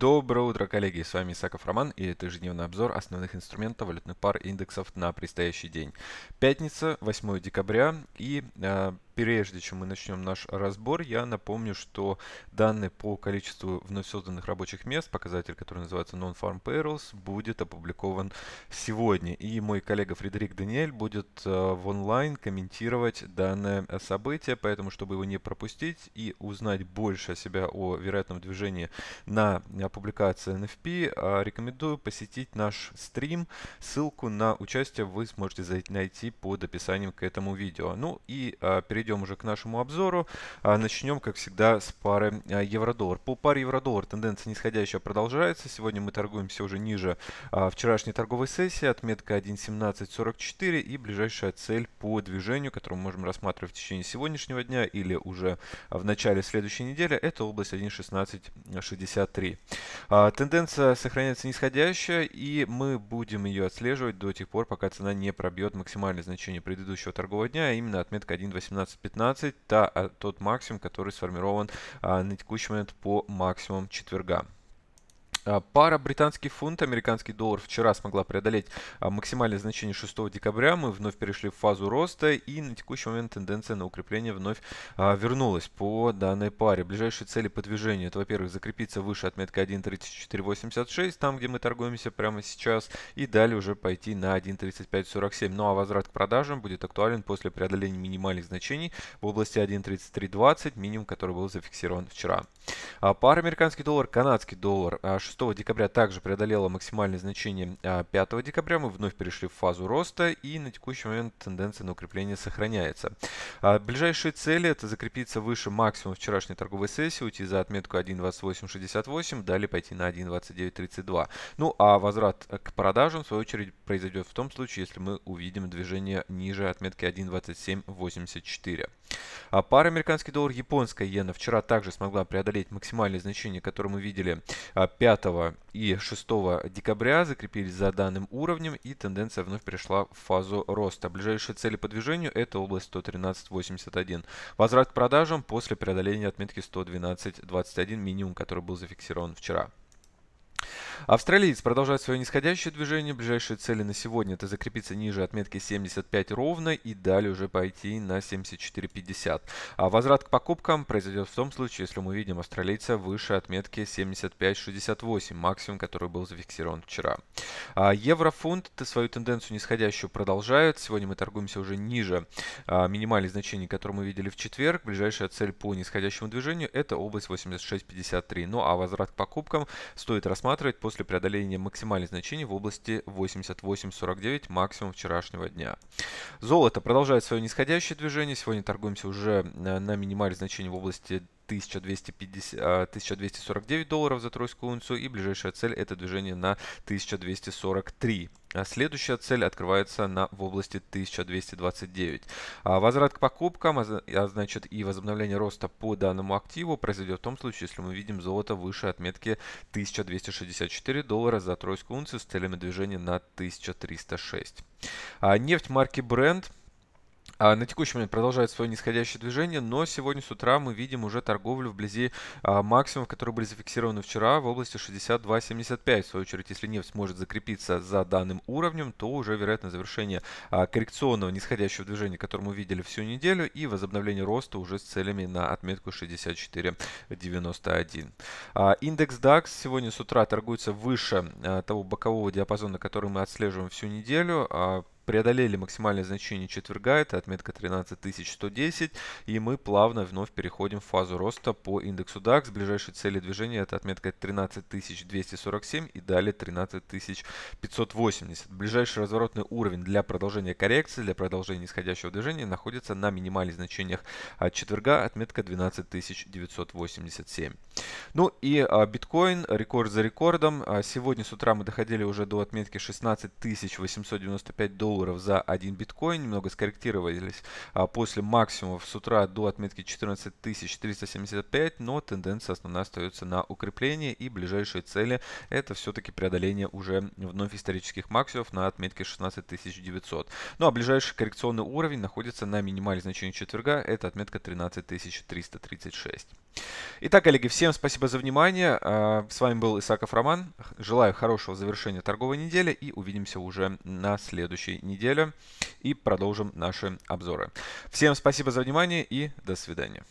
Доброе утро, коллеги! С вами Исаков Роман и это ежедневный обзор основных инструментов валютных пар индексов на предстоящий день. Пятница, 8 декабря и э, прежде чем мы начнем наш разбор, я напомню, что данные по количеству вновь созданных рабочих мест, показатель, который называется Non-Farm Payrolls, будет опубликован сегодня. И мой коллега Фредерик Даниэль будет э, в онлайн комментировать данное событие, поэтому, чтобы его не пропустить и узнать больше о себя о вероятном движении на публикации NFP, э, рекомендую посетить наш стрим. Ссылку на участие вы сможете найти под описанием к этому видео. Ну и э, перейдем перейдем уже к нашему обзору. А, начнем, как всегда, с пары а, евро-доллар. По паре евро-доллар тенденция нисходящая продолжается. Сегодня мы торгуемся уже ниже а, вчерашней торговой сессии. Отметка 1.1744 и ближайшая цель по движению, которую мы можем рассматривать в течение сегодняшнего дня или уже в начале следующей недели, это область 1.1663. Тенденция сохраняется нисходящая, и мы будем ее отслеживать до тех пор, пока цена не пробьет максимальное значение предыдущего торгового дня, а именно отметка 1.18 15.15, та, э, тот максимум, который сформирован а, на текущий момент по максимум четверга. А, пара британский фунт, американский доллар вчера смогла преодолеть а, максимальное значение 6 декабря. Мы вновь перешли в фазу роста и на текущий момент тенденция на укрепление вновь а, вернулась по данной паре. Ближайшие цели по движению это, во-первых, закрепиться выше отметка 1.3486, там где мы торгуемся прямо сейчас, и далее уже пойти на 1.3547. Ну а возврат к продажам будет актуален после преодоления минимальных значений в области 1.3320, минимум который был зафиксирован вчера. Пара американский доллар, канадский доллар 6 декабря также преодолела максимальное значение 5 а, декабря. Мы вновь перешли в фазу роста и на текущий момент тенденция на укрепление сохраняется. А, ближайшие цели это закрепиться выше максимума вчерашней торговой сессии, уйти за отметку 1.2868, далее пойти на 1.2932. Ну а возврат э, к продажам в свою очередь произойдет в том случае, если мы увидим движение ниже отметки 1.2784. А пара американский доллар, японская иена вчера также смогла преодолеть максимальное значение которое мы видели 5 а, 5 и 6 декабря закрепились за данным уровнем и тенденция вновь перешла в фазу роста. Ближайшие цели по движению это область 113.81. Возврат к продажам после преодоления отметки 112.21 минимум, который был зафиксирован вчера. Австралиец продолжает свое нисходящее движение. Ближайшие цели на сегодня это закрепиться ниже отметки 75 ровно и далее уже пойти на 74.50. А возврат к покупкам произойдет в том случае, если мы видим австралийца выше отметки 75.68, максимум, который был зафиксирован вчера. А еврофунт свою тенденцию нисходящую продолжает. Сегодня мы торгуемся уже ниже а, минимальных значений, которые мы видели в четверг. Ближайшая цель по нисходящему движению это область 86.53. Ну а возврат к покупкам стоит рассматривать после после преодоления максимальных значений в области 88.49 максимум вчерашнего дня. Золото продолжает свое нисходящее движение. Сегодня торгуемся уже э, на минимальных значениях в области 1250, 1249 а, долларов за тройскую унцию и ближайшая цель это движение на 1243. А следующая цель открывается на, в области 1229. А возврат к покупкам, а значит и возобновление роста по данному активу произойдет в том случае, если мы видим золото выше отметки 1264 доллара за тройскую унцию с целями движения на 1306. Нефть марки Brent – а, на текущий момент продолжает свое нисходящее движение, но сегодня с утра мы видим уже торговлю вблизи а, максимумов, которые были зафиксированы вчера в области 62.75. В свою очередь, если нефть сможет закрепиться за данным уровнем, то уже вероятно завершение а, коррекционного нисходящего движения, которое мы видели всю неделю, и возобновление роста уже с целями на отметку 64.91. Индекс DAX сегодня с утра торгуется выше того бокового диапазона, который мы отслеживаем всю неделю преодолели максимальное значение четверга, это отметка 13110, и мы плавно вновь переходим в фазу роста по индексу DAX. Ближайшие цели движения это отметка 13247 и далее 13580. Ближайший разворотный уровень для продолжения коррекции, для продолжения нисходящего движения находится на минимальных значениях от четверга, отметка 12987. Ну и а, биткоин, рекорд за рекордом. А, сегодня с утра мы доходили уже до отметки 16895 долларов долларов за 1 биткоин. Немного скорректировались а после максимумов с утра до отметки 14 375, но тенденция основная остается на укрепление и ближайшие цели это все-таки преодоление уже вновь исторических максимумов на отметке 16 900. Ну а ближайший коррекционный уровень находится на минимальном значении четверга, это отметка 13 336. Итак, коллеги, всем спасибо за внимание. А, с вами был Исаков Роман. Желаю хорошего завершения торговой недели и увидимся уже на следующей неделе и продолжим наши обзоры. Всем спасибо за внимание и до свидания.